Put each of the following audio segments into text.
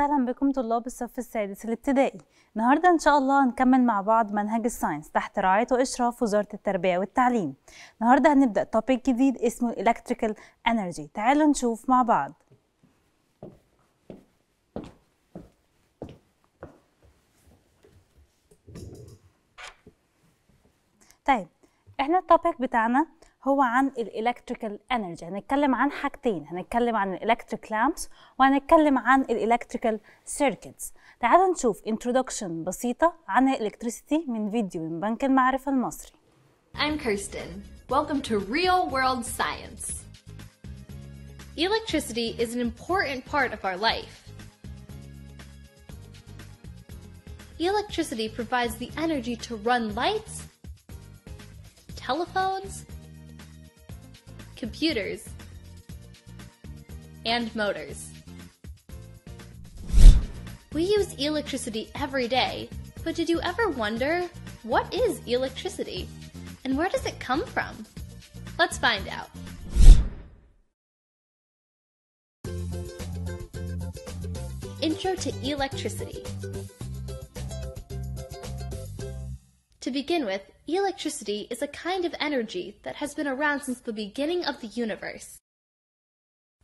وسهلا بكم طلاب الصف السادس الابتدائي النهارده ان شاء الله هنكمل مع بعض منهج الساينس تحت رعايه واشراف وزاره التربيه والتعليم النهارده هنبدا توبيك جديد اسمه الكتريكال انرجي تعالوا نشوف مع بعض طيب احنا التوبيك بتاعنا هو عن الالكتريكال انرجي هنتكلم عن حاجتين هنتكلم عن الالكتريك لامبس وهنتكلم عن الالكتريكال سيركتس تعالوا نشوف انترودكشن بسيطه عن الالكتريسيتي من فيديو من بنك المعرفه المصري I'm Kirsten. Welcome to Real World Science. Electricity is an important part of our life. Electricity provides the energy to run lights, telephones, computers, and motors. We use electricity every day, but did you ever wonder what is electricity and where does it come from? Let's find out. Intro to Electricity to begin with, electricity is a kind of energy that has been around since the beginning of the universe.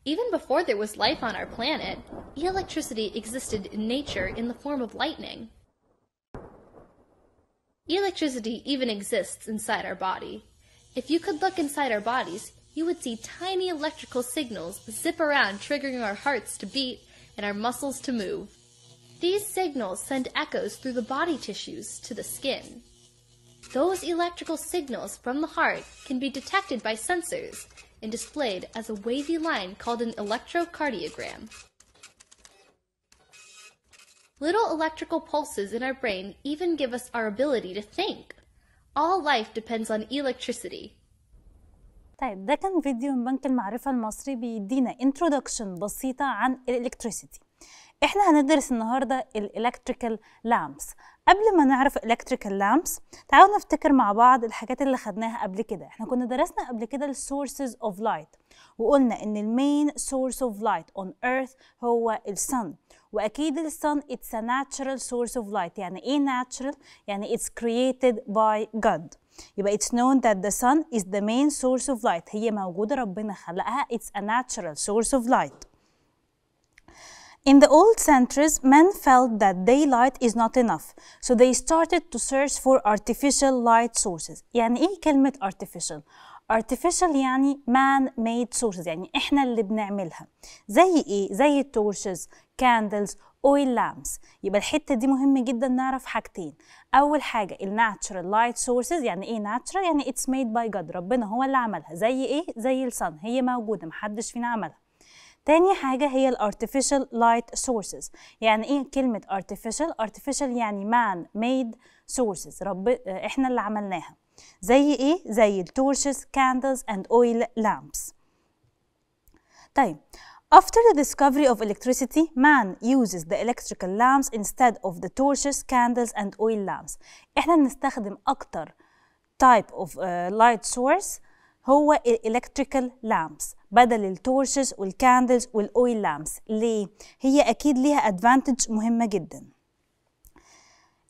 Even before there was life on our planet, electricity existed in nature in the form of lightning. Electricity even exists inside our body. If you could look inside our bodies, you would see tiny electrical signals zip around, triggering our hearts to beat and our muscles to move. These signals send echoes through the body tissues to the skin. Those electrical signals from the heart can be detected by sensors and displayed as a wavy line called an electrocardiogram. Little electrical pulses in our brain even give us our ability to think. All life depends on electricity. طيب ده كان فيديو من بنك المعرفة المصري بيدينا introduction بسيطة عن الالكتريسيتي احنا هندرس النهارده الالكتريكال لامبس قبل ما نعرف الكتريكال لامبس تعالوا نفتكر مع بعض الحاجات اللي خدناها قبل كده احنا كنا درسنا قبل كده السورسز اوف لايت وقلنا ان المين سورس اوف لايت اون ايرث هو السن واكيد السن اتس ا ناتشرال سورس اوف لايت يعني ايه ناتشرال يعني اتس created باي جاد يبقى it's known that the sun is the main source of light هي موجودة ربنا خلقها it's a natural source of light In the old centuries, men felt that daylight is not enough, so they started to search for artificial light sources. يعني إيه كلمة artificial؟ artificial يعني man-made sources يعني إحنا اللي بنعملها. زي إيه؟ زي torches, candles, oil lamps. يبقى الحتة دي مهم جدا نعرف حاجتين. أول حاجة ال natural light sources يعني إيه natural؟ يعني it's made by God ربنا هو اللي عملها. زي إيه؟ زي الصن هي موجودة محدش فينا عملها. تاني حاجة هي ال artificial light sources يعني ايه كلمة artificial؟ artificial يعني man made sources رب احنا اللي عملناها زي ايه؟ زي torches, candles and oil lamps طيب After the discovery of electricity, man uses the electrical lamps instead of the torches, candles and oil lamps. احنا بنستخدم اكتر type of uh, light source هو الالكتريكال لامبس بدل التورشز والكاندلز والاويل لامبس ليه هي اكيد ليها ادفانتج مهمه جدا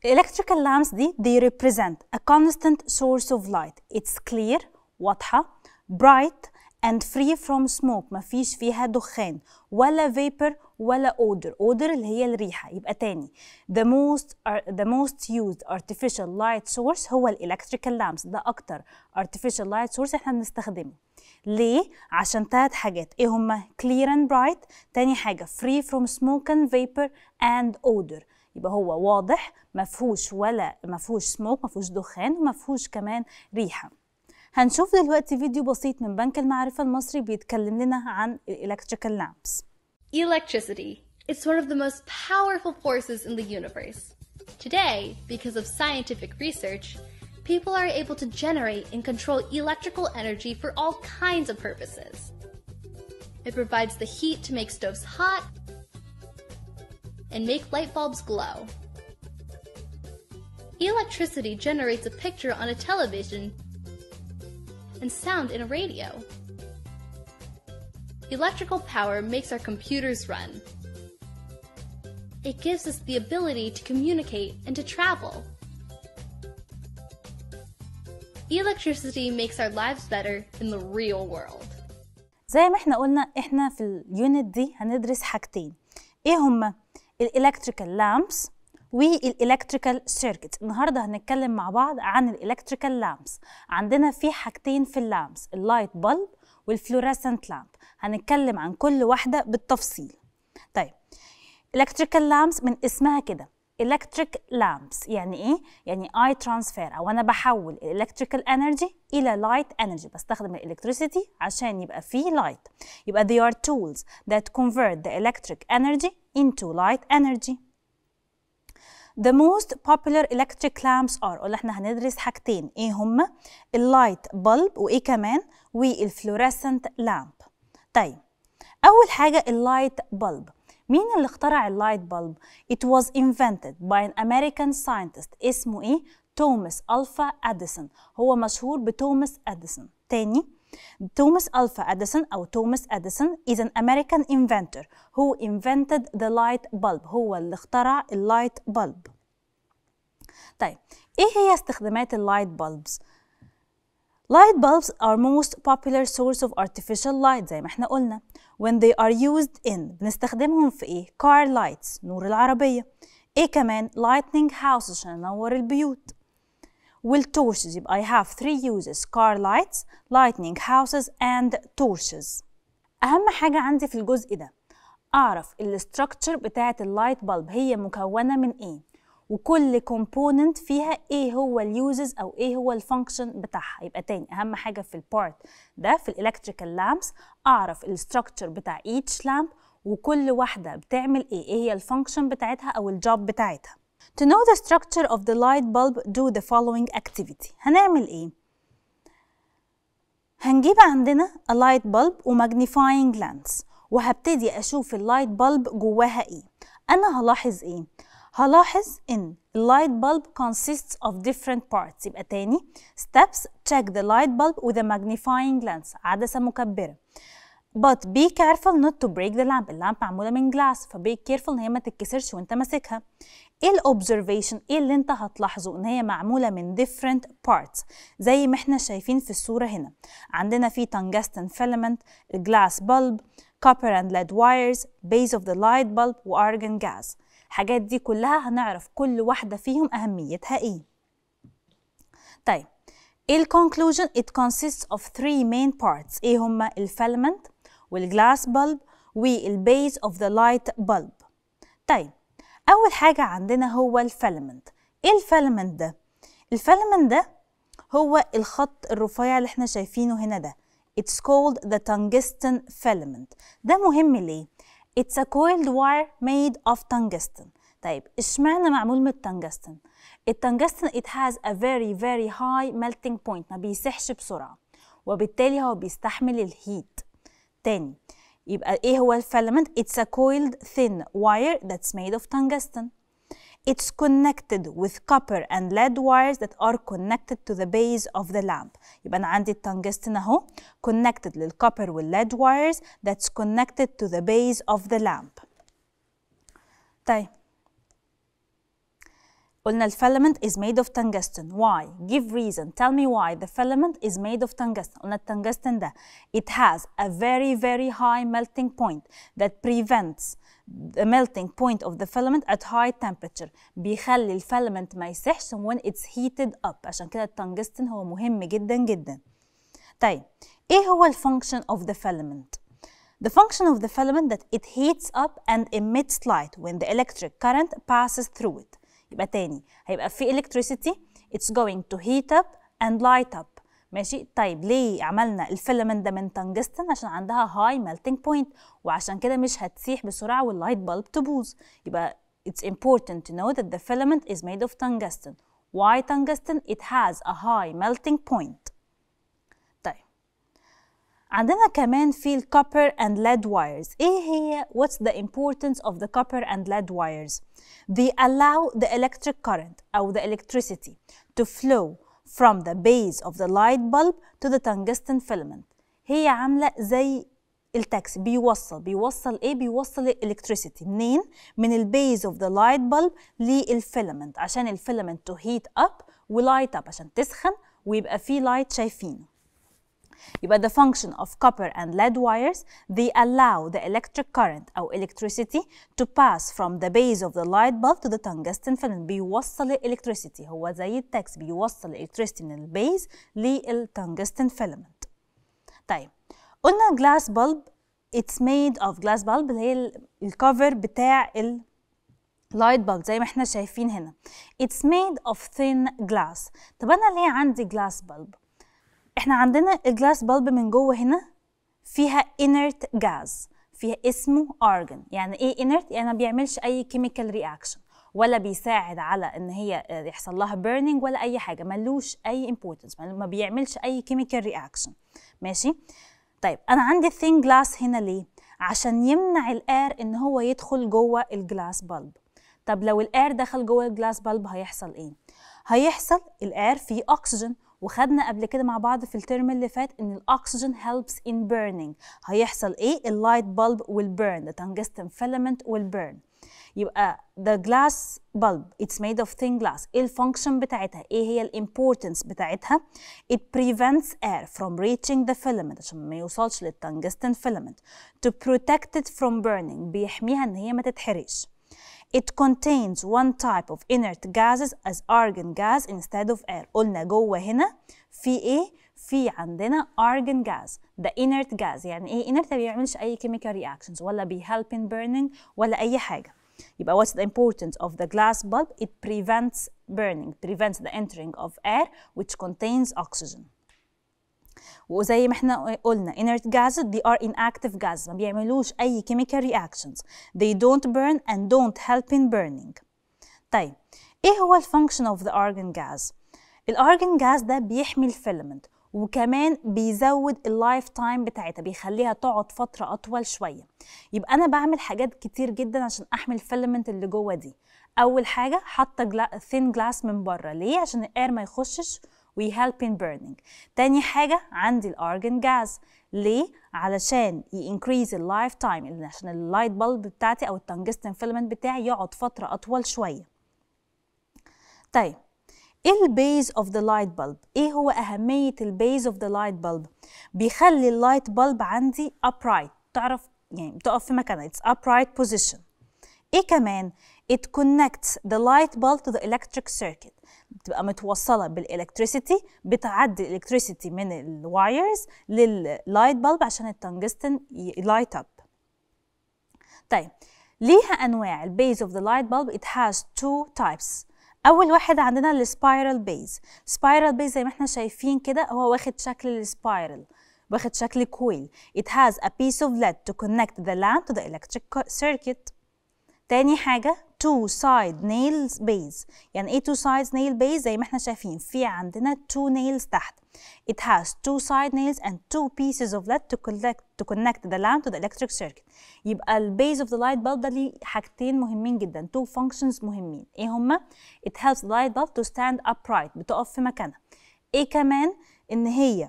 الالكتريكال لامبس دي they represent a constant source of light it's clear واضحه bright and free from smoke مفيش فيها دخان ولا vapor ولا odor odor اللي هي الريحة يبقى تاني the most the most used artificial light source هو electrical لامبس ده أكتر artificial light source احنا بنستخدمه ليه؟ عشان تلات حاجات ايه هما clear and bright تاني حاجة free from smoke and vapor and odor يبقى هو واضح مفهوش ولا مفهوش smoke مفهوش دخان ومفهوش كمان ريحة هنشوف دلوقتي فيديو بسيط من بنك المعرفة المصري بيتكلم لنا عن الالكتريكال لامبس Electricity. It's one of the most powerful forces in the universe. Today, because of scientific research, people are able to generate and control electrical energy for all kinds of purposes. It provides the heat to make stoves hot and make light bulbs glow. Electricity generates a picture on a television and sound in a radio. Electrical power makes our computers run. It gives us the ability to communicate and to travel. Electricity makes our lives better in the real world. زي ما احنا قلنا احنا في اليونت دي هندرس حاجتين ايه هما الالكتريكال لامبس والالكتريكال سيركت النهارده هنتكلم مع بعض عن الالكتريكال لامبس عندنا في حاجتين في اللامبس اللايت بلب والفلوريسنت لامب هنتكلم عن كل واحدة بالتفصيل طيب الكتريكال لامبس من اسمها كده electric lamps يعني ايه؟ يعني اي ترانسفير او انا بحول الالكتريكال انرجي الى لايت انرجي بستخدم الالكتريسيتي عشان يبقى فيه لايت يبقى they are tools that convert the electric energy into light energy The most popular electric lamps are قلنا احنا هندرس حاجتين ايه هما؟ اللايت بلب وايه كمان؟ والفلوريسنت لامب طيب أول حاجة اللايت بلب مين اللي اخترع اللايت بلب؟ It was invented by an American scientist اسمه ايه؟ توماس ألفا أديسون هو مشهور بتوماس أديسون تاني توماس ألفا أديسون أو توماس أديسون is an American inventor who invented the light bulb هو اللي اخترع اللايت بلب طيب ايه هي استخدامات اللايت bulbs Light bulbs are most popular source of artificial light زي ما احنا قلنا when they are used in بنستخدمهم في ايه car lights نور العربية ايه كمان lightning houses عشان ننور البيوت With يبقى I have three uses car lights lightning houses and torches أهم حاجة عندي في الجزء ده أعرف الستراكتشر بتاعة اللايت bulb هي مكونة من ايه وكل كومبوننت فيها ايه هو اليوزز او ايه هو الفانكشن بتاعها يبقى تاني اهم حاجه في البارت ده في الالكتريكال لامبس اعرف الاستراكشر بتاع ايتش لامب وكل واحده بتعمل ايه ايه هي الفانكشن بتاعتها او الجوب بتاعتها To know the structure of the light bulb do the following activity هنعمل ايه هنجيب عندنا a light bulb و magnifying lens وهبتدي اشوف اللايت بلب جواها ايه انا هلاحظ ايه هلاحظ إن light bulb consists of different parts يبقى تاني steps check the light bulb with a magnifying lens عدسة مكبرة but be careful not to break the lamp اللامب معمولة من glass فبي careful إن هي ما تتكسرش وأنت ماسكها إيه الأوبزرفيشن إيه اللي أنت هتلاحظه إن هي معمولة من different parts زي ما إحنا شايفين في الصورة هنا عندنا في tungsten filament glass bulb copper and lead wires base of the light bulb وargon gas الحاجات دي كلها هنعرف كل واحدة فيهم أهميتها إيه طيب إيه الكونكلوجن it consists of three main parts إيه هما الفيلمنت والجلاس bulb والبيز of the light bulb طيب أول حاجة عندنا هو الفيلمنت إيه الفيلمنت ده؟ الفيلمنت ده هو الخط الرفيع اللي احنا شايفينه هنا ده It's called the tungsten filament ده مهم ليه؟ It's a coiled wire made of tungsten. طيب اشمعنى معمول من التنجستن؟ التنجستن it has a very very high melting point ما بيسحش بسرعة وبالتالي هو بيستحمل الهيت. تاني يبقى ايه هو الفيلامنت؟ It's a coiled thin wire that's made of tungsten. It's connected with copper and lead wires that are connected to the base of the lamp. يبقى أنا عندي التنجستن أهو connected للcopper والlead wires that's connected to the base of the lamp. طيب قلنا الفيلامنت is made of tungsten. Why? Give reason. Tell me why the filament is made of tungsten. قلنا التنجستن ده it has a very very high melting point that prevents the melting point of the filament at high temperature بيخلي الفيلمنت ما يسحش when it's heated up عشان كده التنجستن هو مهم جدا جدا طيب ايه هو الفانكشن of the filament The function of the filament that it heats up and emits light when the electric current passes through it. يبقى تاني هيبقى في electricity it's going to heat up and light up ماشي طيب ليه عملنا الفيلمنت ده من تنجستن عشان عندها هاي melting بوينت وعشان كده مش هتسيح بسرعه واللايت بلب تبوظ يبقى it's important to know that the filament is made of tungsten why tungsten it has a high melting point طيب عندنا كمان في ال copper and lead wires ايه هي what's the importance of the copper and lead wires they allow the electric current او the electricity to flow from the base of the light bulb to the tungsten filament هي عاملة زي التاكسي بيوصل بيوصل ايه بيوصل الالكتريسيتي منين من البيز اوف ذا لايت بلب للفيلمنت عشان الفيلمنت تو هيت اب ولايت اب عشان تسخن ويبقى فيه لايت شايفينه يبقى the function of copper and lead wires they allow the electric current أو electricity to pass from the base of the light bulb to the tungsten filament بيوصل ال electricity هو زي التاكس بيوصل ال electricity من البيز للتنجستين filament طيب قلنا glass bulb it's made of glass bulb اللي هي الكفر بتاع ال light bulb. زي ما احنا شايفين هنا it's made of thin glass طب انا ليه عندي glass bulb احنا عندنا الجلاس بالب من جوه هنا فيها انرت جاز فيها اسمه ارجن يعني ايه انرت يعني ما بيعملش اي كيميكال رياكشن ولا بيساعد على ان هي يحصل لها بيرنينج ولا اي حاجه ملوش اي امبورتنس ما بيعملش اي كيميكال رياكشن ماشي طيب انا عندي الثين جلاس هنا ليه عشان يمنع الاير ان هو يدخل جوه الجلاس بالب طب لو الاير دخل جوه الجلاس بالب هيحصل ايه هيحصل الاير فيه اكسجين وخدنا قبل كده مع بعض في الترم اللي فات ان الاكسجين هيلبس ان بيرنينج هيحصل ايه اللايت بلب والبيرن ذا فيلمنت فيلامنت والبيرن يبقى the glass bulb it's made of thin glass ايه الفانكشن بتاعتها ايه هي الامبورتنس بتاعتها it prevents air from reaching the filament عشان ما يوصلش للتنجستن filament to protect it from burning بيحميها ان هي ما تتحرقش It contains one type of inert gases as argon gas instead of air. قلنا جوه هنا في ايه؟ في عندنا argon gas The inert gas يعني ايه inert ما بيعملش اي chemical reactions ولا help in burning ولا اي حاجه يبقى what's the importance of the glass bulb it prevents burning prevents the entering of air which contains oxygen وزي ما احنا قلنا inert gases they are inactive gases ما بيعملوش اي chemical reactions they don't burn and don't help in burning طيب ايه هو الفانكشن اوف ذا argon gas الارجن جاز ده بيحمي الفيلمنت وكمان بيزود اللايف تايم بتاعتها بيخليها تقعد فتره اطول شويه يبقى انا بعمل حاجات كتير جدا عشان احمي الفيلمنت اللي جوه دي اول حاجه حاطه ثين جلاس من بره ليه عشان الاير ما يخشش we help in burning تاني حاجة عندي الأرجن جاز ليه؟ علشان ي increase اللايف تايم عشان اللايت بلب بتاعتي أو التنجستن فيلمنت بتاعي يقعد فترة أطول شوية طيب ايه البيز اوف ذا لايت بلب ايه هو اهميه البيز اوف ذا لايت بلب بيخلي اللايت بلب عندي upright تعرف يعني بتقف في مكانها it's upright position ايه كمان it connects the light bulb to the electric circuit بتبقى متوصله بالالكتريسيتي بتعدي الالكتريسيتي من الوايرز لللايت بلب عشان التنجستن يلايت اب طيب ليها انواع البيز اوف ذا لايت بلب ات هاز تو تايبس اول واحد عندنا السبايرال بيز سبايرال بيز زي ما احنا شايفين كده هو واخد شكل السبايرال واخد شكل كويل it has a piece of lead to connect the lamp to the electric circuit تاني حاجة two side nail base يعني ايه two sides nail base زي ما احنا شايفين في عندنا two nails تحت It has two side nails and two pieces of lead to collect to connect the lamp to the electric circuit. يبقى ال base of the light bulb ده ليه حاجتين مهمين جدا two functions مهمين ايه هما؟ It helps the light bulb to stand upright بتقف في مكانها. ايه كمان؟ ان هي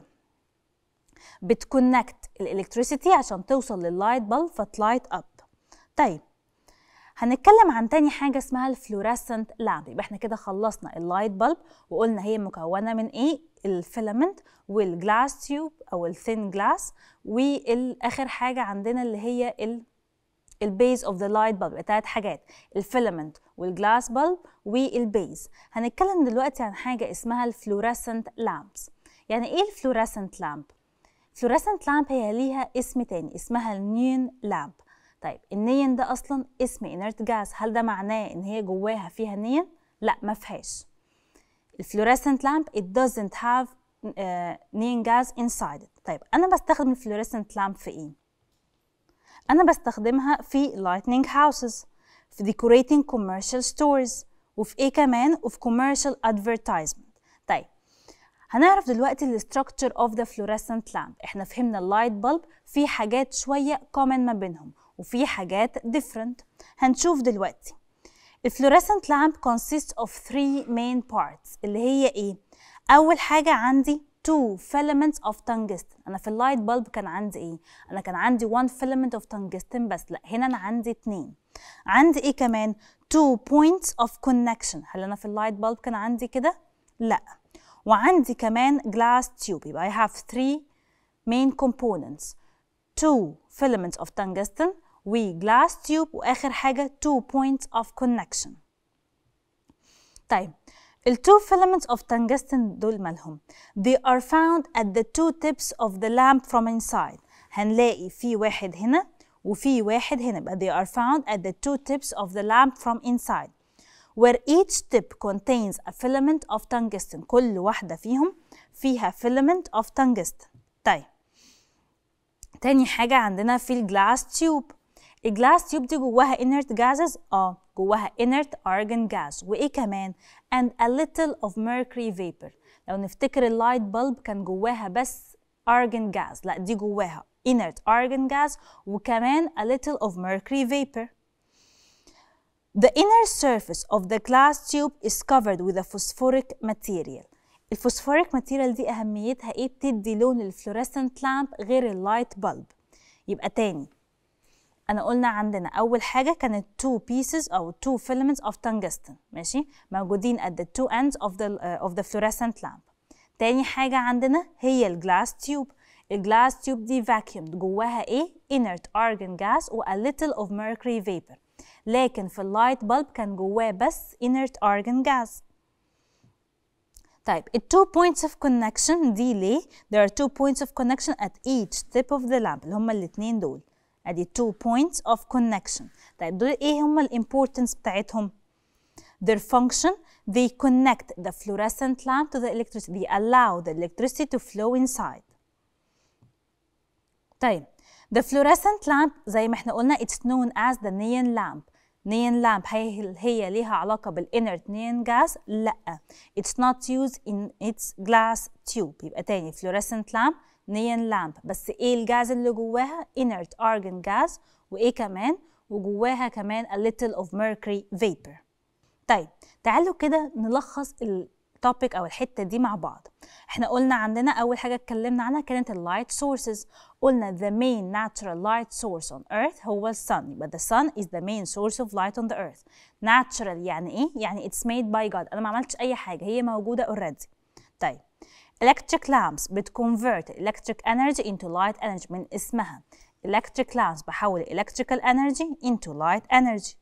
بتكونكت الالكتريسيتي عشان توصل لللايت بلب فتلايت اب. طيب هنتكلم عن تاني حاجة اسمها الفلوريسنت لامب يبقى احنا كده خلصنا اللايت بلب وقلنا هي مكونة من ايه الفيلامنت والجلاس تيوب او الثين جلاس والاخر حاجة عندنا اللي هي ال البيز اوف ذا لايت بلب تلات حاجات الفيلامنت والجلاس بلب والبيز هنتكلم دلوقتي عن حاجة اسمها الفلوريسنت لامبس يعني ايه الفلوريسنت لامب فلوريسنت لامب هي ليها اسم تاني اسمها النيون لامب طيب النين ده اصلا اسم inert gas هل ده معناه ان هي جواها فيها نين لا ما فيهاش الفلوريسنت لامب it doesn't have نين آه، جاز inside it. طيب انا بستخدم الفلوريسنت لامب في ايه انا بستخدمها في lightning houses في decorating commercial stores وفي ايه كمان وفي commercial advertisement طيب هنعرف دلوقتي الاستراكشر اوف ذا فلوريسنت لامب احنا فهمنا اللايت بلب في حاجات شويه كومن ما بينهم وفي حاجات different هنشوف دلوقتي الفلوريسنت لامب consists of three main parts اللي هي ايه اول حاجه عندي two filaments of tungsten انا في اللايت bulb كان عندي ايه انا كان عندي one filament of tungsten بس لا هنا انا عندي اتنين عندي ايه كمان two points of connection هل انا في اللايت bulb كان عندي كده لا وعندي كمان glass tube يبقى I have three main components two filaments of tungsten وجلاس تيوب واخر حاجه two point of connection طيب التو filaments of tungsten دول مالهم they are found at the two tips of the lamp from inside هنلاقي في واحد هنا وفي واحد هنا يبقى they are found at the two tips of the lamp from inside where each tip contains a filament of tungsten كل واحدة فيهم فيها filament of tungsten طيب تاني حاجة عندنا في الجلاس تيوب الجلاس تيوب دي جواها inert gases اه جواها inert argon gas وايه كمان and a little of mercury vapor لو نفتكر اللايت bulb كان جواها بس argon gas لا دي جواها inert argon gas وكمان a little of mercury vapor The inner surface of the glass tube is covered with a phosphoric material. الفوسفوريك ماتيريال دي أهميتها إيه؟ بتدي لون الفلوريسنت لامب غير اللايت بلب. يبقى تاني انا قلنا عندنا اول حاجه كانت two pieces او two filaments of tungsten ماشي موجودين at the two ends of the uh, of the fluorescent lamp تاني حاجه عندنا هي الجلاس تيوب الجلاس تيوب دي vacuumed جواها ايه inert argon gas و a little of mercury vapor لكن في اللايت بلب كان جواه بس inert argon gas طيب ال two points of connection دي ليه there are two points of connection at each tip of the lamp اللي هما الاتنين دول ادي two points of connection طيب دول ايه هم الامبورتنس بتاعتهم their function they connect the fluorescent lamp to the electricity they allow the electricity to flow inside طيب the fluorescent lamp زي ما احنا قلنا it's known as the neon lamp neon lamp هل هي ليها علاقة بالinert neon gas؟ لأ it's not used in its glass tube يبقى تاني fluorescent lamp نيان لامب بس ايه الجاز اللي جواها انرت ارجن جاز وايه كمان وجواها كمان a little of mercury vapor طيب تعالوا كده نلخص التوبيك او الحته دي مع بعض احنا قلنا عندنا اول حاجه اتكلمنا عنها كانت اللايت سورسز قلنا the main natural light source on earth هو السن يبقى the sun is the main source of light on the earth natural يعني ايه يعني it's made by God انا ما عملتش اي حاجه هي موجوده already طيب electric lamps بتconvert electric energy into light energy من اسمها electric lamps بحول electrical energy into light energy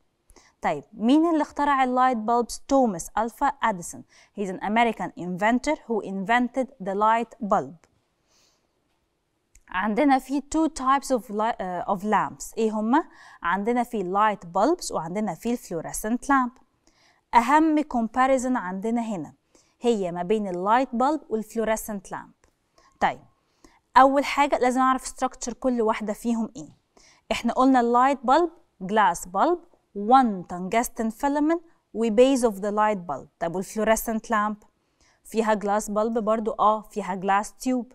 طيب مين اللي اخترع اللايت bulbs؟ توماس ألفا أديسون He's an American inventor who invented the light bulb عندنا في two types of, uh, of lamps ايه هما؟ عندنا في light bulbs وعندنا في fluorescent lamp أهم comparison عندنا هنا هي ما بين اللايت بالب والفلوريسنت لامب طيب اول حاجه لازم اعرف ستراكشر كل واحده فيهم ايه احنا قلنا اللايت بالب جلاس بالب وان تنجستن فيلمنت وبيز اوف ذا لايت بالب طب والفلوريسنت لامب فيها جلاس بالب برضو اه فيها جلاس تيوب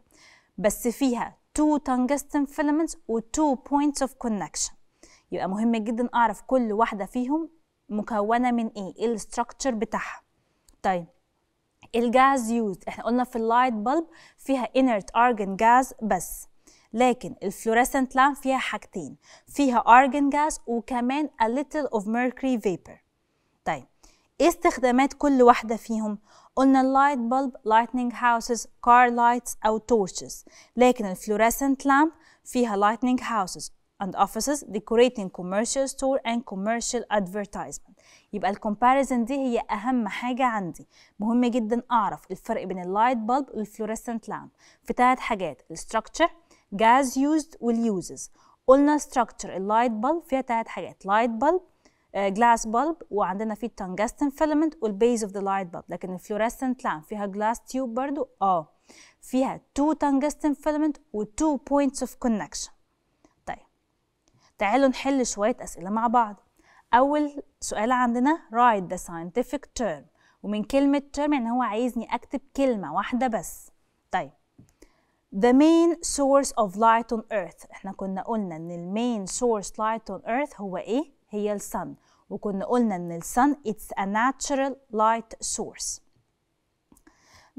بس فيها تو تنجستن فيلمنتس و بوينتس اوف كونكشن يبقى مهم جدا اعرف كل واحده فيهم مكونه من ايه ايه الستراكشر بتاعها طيب الجاز يوزد احنا قلنا في اللايت بلب فيها inert argon جاز بس لكن الفلوريسنت لام فيها حاجتين فيها ارجن جاز وكمان a little of mercury vapor طيب ايه استخدامات كل واحده فيهم قلنا اللايت بلب lightning houses car lights او torches لكن الفلوريسنت لام فيها lightning houses and offices decorating commercial store and commercial advertisement يبقى الكومباريزن دي هي اهم حاجه عندي مهم جدا اعرف الفرق بين اللايت بلب والفلوريسنت لامب في ثلاث حاجات الستراكشر جاز يوزد واليوزز قلنا ستراكشر اللايت بلب فيها ثلاث حاجات لايت بلب جلاس بلب وعندنا فيه التنجستن فيلمنت والبيز اوف ذا لايت بلب لكن الفلوريسنت لامب فيها جلاس تيوب برضو اه فيها تو تنجستن فيلمنت و بوينتس اوف كونكشن تعالوا نحل شوية أسئلة مع بعض أول سؤال عندنا write the scientific term ومن كلمة term يعني هو عايزني أكتب كلمة واحدة بس طيب The main source of light on earth احنا كنا قلنا ان main source light on earth هو ايه؟ هي ال sun وكنا قلنا ان ال sun it's a natural light source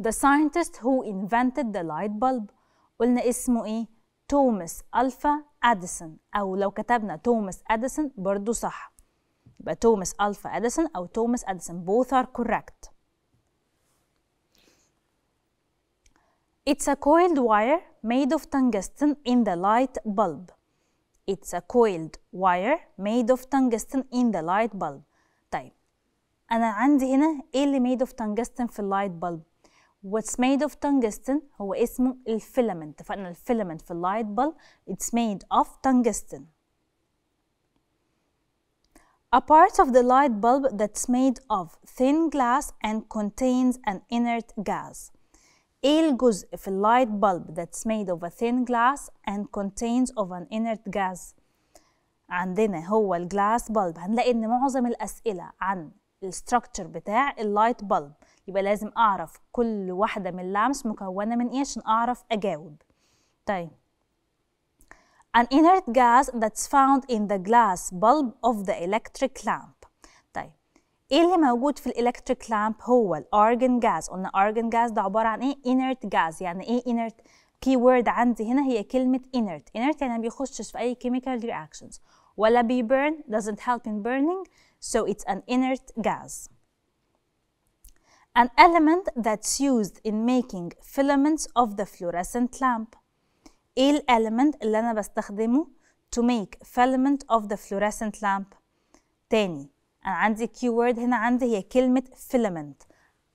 The scientist who invented the light bulb قلنا اسمه ايه؟ توماس ألفا أديسون أو لو كتبنا توماس أديسون برضو صح يبقى توماس ألفا أديسون أو توماس أديسون both are correct It's a coiled wire made of tungsten in the light bulb. It's a coiled wire made of tungsten in the light bulb. طيب أنا عندي هنا إيه اللي made of tungsten في اللايت bulb؟ What's made of tungsten هو اسمه الفيلامنت اتفقنا filament في اللايت بل it's made of tungsten. A part of the light bulb that's made of thin glass and contains an inert gas. ايه الجزء في اللايت bulb that's made of a thin glass and contains of an inert gas؟ عندنا هو الجلاس bulb هنلاقي ان معظم الأسئلة عن الستراكشر بتاع اللايت bulb يبقى لازم اعرف كل واحده من اللمس مكونه من ايه عشان اعرف اجاوب طيب an inert gas that's found in the glass bulb of the electric lamp طيب ايه اللي موجود في الالكتريك لامب هو الارجن جاز قلنا ارجن جاز ده عباره عن ايه inert gas يعني ايه inert كي وورد عندي هنا هي كلمه inert inert يعني ما بيخشش في اي chemical reactions ولا بيبرن doesn't help in burning so it's an inert gas an element that's used in making filaments of the fluorescent lamp ايه element اللي انا بستخدمه to make filament of the fluorescent lamp تاني انا عندي keyword هنا عندي هي كلمة filament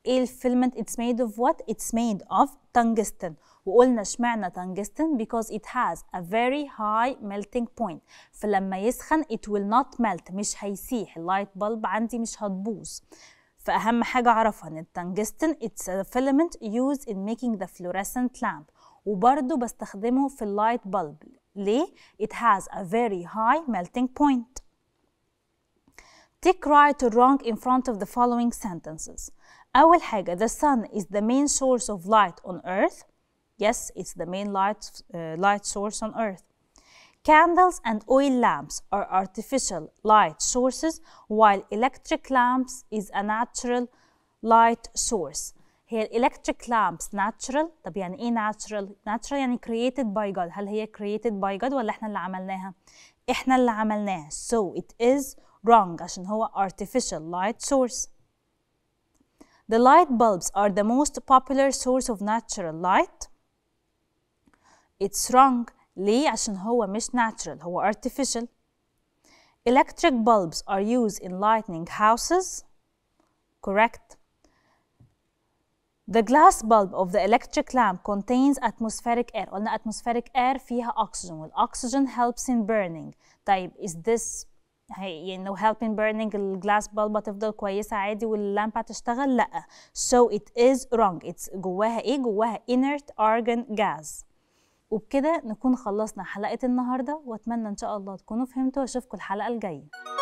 ايه الفيلمنت it's made of what it's made of tungsten وقلنا اشمعنى tungsten because it has a very high melting point فلما يسخن it will not melt مش هيسيح اللايت bulb عندي مش هتبوظ فأهم حاجة أعرفها إن التنجستن it's a filament used in making the fluorescent lamp وبرضه بستخدمه في اللايت bulb ليه؟ It has a very high melting point. Tick right or wrong in front of the following sentences. أول حاجة the sun is the main source of light on earth. Yes, it's the main light, uh, light source on earth. Candles and oil lamps are artificial light sources, while electric lamps is a natural light source. هي electric lamps natural طب يعني ايه natural natural يعني created by God هل هي created by God ولا احنا اللي عملناها احنا اللي عملناها so it is wrong عشان هو artificial light source the light bulbs are the most popular source of natural light it's wrong ليه؟ عشان هو مش natural هو artificial electric bulbs are used in lightning houses correct The glass bulb of the electric lamp contains atmospheric air. قلنا atmospheric air فيها oxygen والoxygen helps in burning. طيب is this يعني لو help in burning الجلاس bulb هتفضل كويسة عادي واللامبة هتشتغل؟ لأ. So it is wrong. It's جواها إيه؟ جواها inert argon gas. وبكده نكون خلصنا حلقة النهاردة وأتمنى إن شاء الله تكونوا فهمتوا وأشوفكم الحلقة الجاية